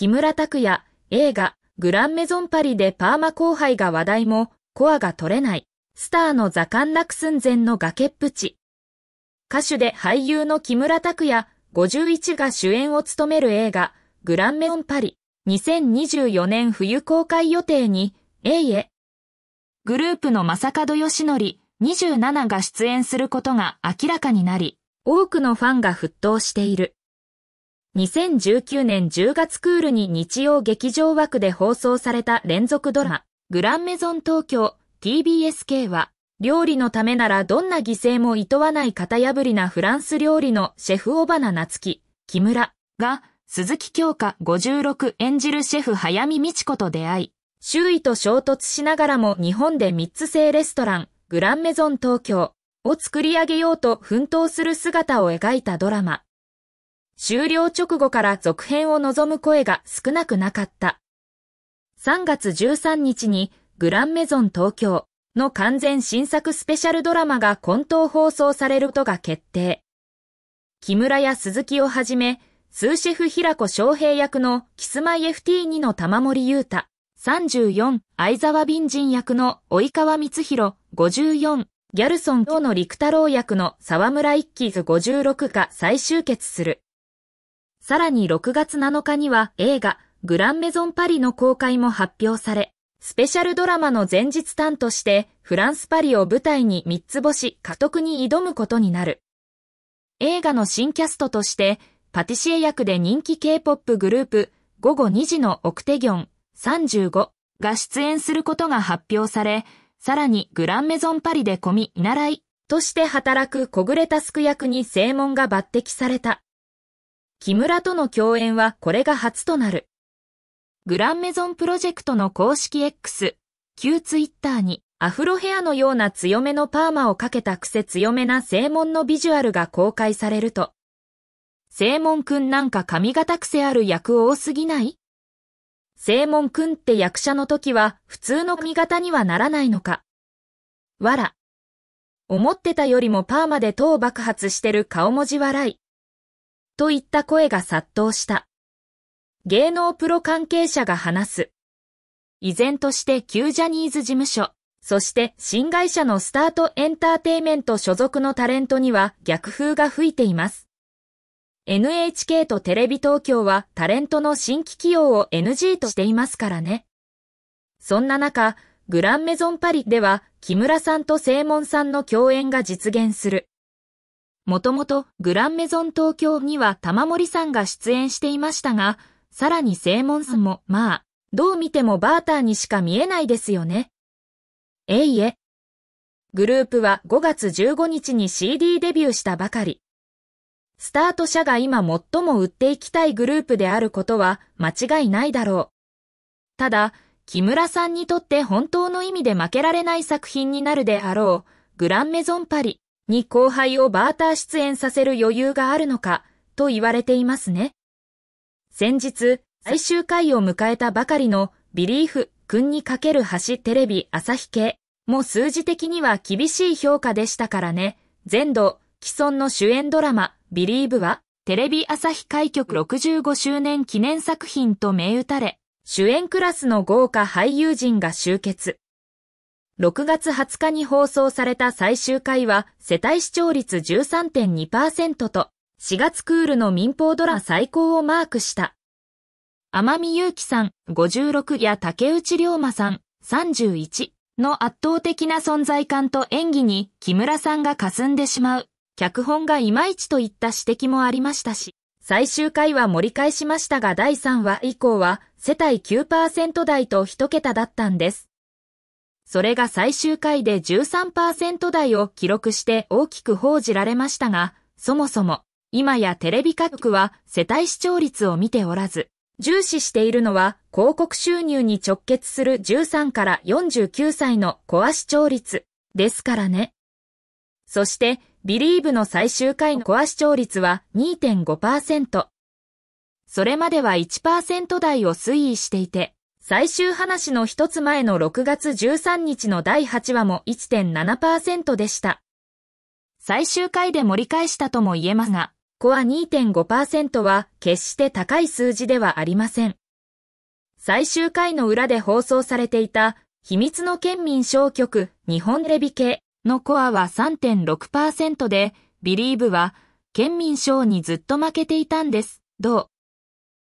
木村拓哉、映画、グランメゾンパリでパーマ後輩が話題も、コアが取れない。スターの座間落寸前の崖っぷち。歌手で俳優の木村拓哉、51が主演を務める映画、グランメゾンパリ、2024年冬公開予定に、えいえ。グループの正門義則、27が出演することが明らかになり、多くのファンが沸騰している。2019年10月クールに日曜劇場枠で放送された連続ドラ、マ、グランメゾン東京 TBSK は、料理のためならどんな犠牲も厭わない型破りなフランス料理のシェフオバナ夏樹、木村が、鈴木京香56演じるシェフ早見美智子と出会い、周囲と衝突しながらも日本で3つ製レストラン、グランメゾン東京を作り上げようと奮闘する姿を描いたドラマ。終了直後から続編を望む声が少なくなかった。3月13日にグランメゾン東京の完全新作スペシャルドラマが混沌放送されることが決定。木村や鈴木をはじめ、スーシェフ平子翔平役のキスマイ FT2 の玉森優太、34、相沢敏人役の及川光弘、54、ギャルソン等の陸太郎役の沢村一輝56が再集結する。さらに6月7日には映画、グランメゾンパリの公開も発表され、スペシャルドラマの前日担として、フランスパリを舞台に三つ星、家督に挑むことになる。映画の新キャストとして、パティシエ役で人気 K-POP グループ、午後2時のオクテギョン35が出演することが発表され、さらにグランメゾンパリで込み、見習いとして働く小暮タスク役に正門が抜擢された。木村との共演はこれが初となる。グランメゾンプロジェクトの公式 X、旧ツイッターにアフロヘアのような強めのパーマをかけた癖強めな正門のビジュアルが公開されると、正門くんなんか髪型癖ある役多すぎない正門くんって役者の時は普通の髪型にはならないのかわら。思ってたよりもパーマで頭爆発してる顔文字笑い。といった声が殺到した。芸能プロ関係者が話す。依然として旧ジャニーズ事務所、そして新会社のスタートエンターテイメント所属のタレントには逆風が吹いています。NHK とテレビ東京はタレントの新規起用を NG としていますからね。そんな中、グランメゾンパリでは木村さんと正門さんの共演が実現する。もともとグランメゾン東京には玉森さんが出演していましたが、さらに正門さんも、まあ、どう見てもバーターにしか見えないですよね。えいえ。グループは5月15日に CD デビューしたばかり。スタート社が今最も売っていきたいグループであることは間違いないだろう。ただ、木村さんにとって本当の意味で負けられない作品になるであろう、グランメゾンパリ。に後輩をバーター出演させる余裕があるのか、と言われていますね。先日、最終回を迎えたばかりのビリーフ君にかける橋テレビ朝日系も数字的には厳しい評価でしたからね。全土既存の主演ドラマビリーブはテレビ朝日開局65周年記念作品と銘打たれ、主演クラスの豪華俳優陣が集結。6月20日に放送された最終回は、世帯視聴率13.2%と、4月クールの民放ドラ最高をマークした。天海祐希さん、56や竹内涼真さん、31の圧倒的な存在感と演技に木村さんが霞んでしまう、脚本がいまいちといった指摘もありましたし、最終回は盛り返しましたが第3話以降は世帯9%台と1桁だったんです。それが最終回で13%台を記録して大きく報じられましたが、そもそも、今やテレビ各局は世帯視聴率を見ておらず、重視しているのは広告収入に直結する13から49歳のコア視聴率ですからね。そして、ビリーブの最終回のコア視聴率は2.5%。それまでは1%台を推移していて、最終話の一つ前の6月13日の第8話も1.7%でした。最終回で盛り返したとも言えますが、コア2.5%は決して高い数字ではありません。最終回の裏で放送されていた秘密の県民小局日本レビ系のコアは3.6%で、ビリーブは県民賞にずっと負けていたんです。どう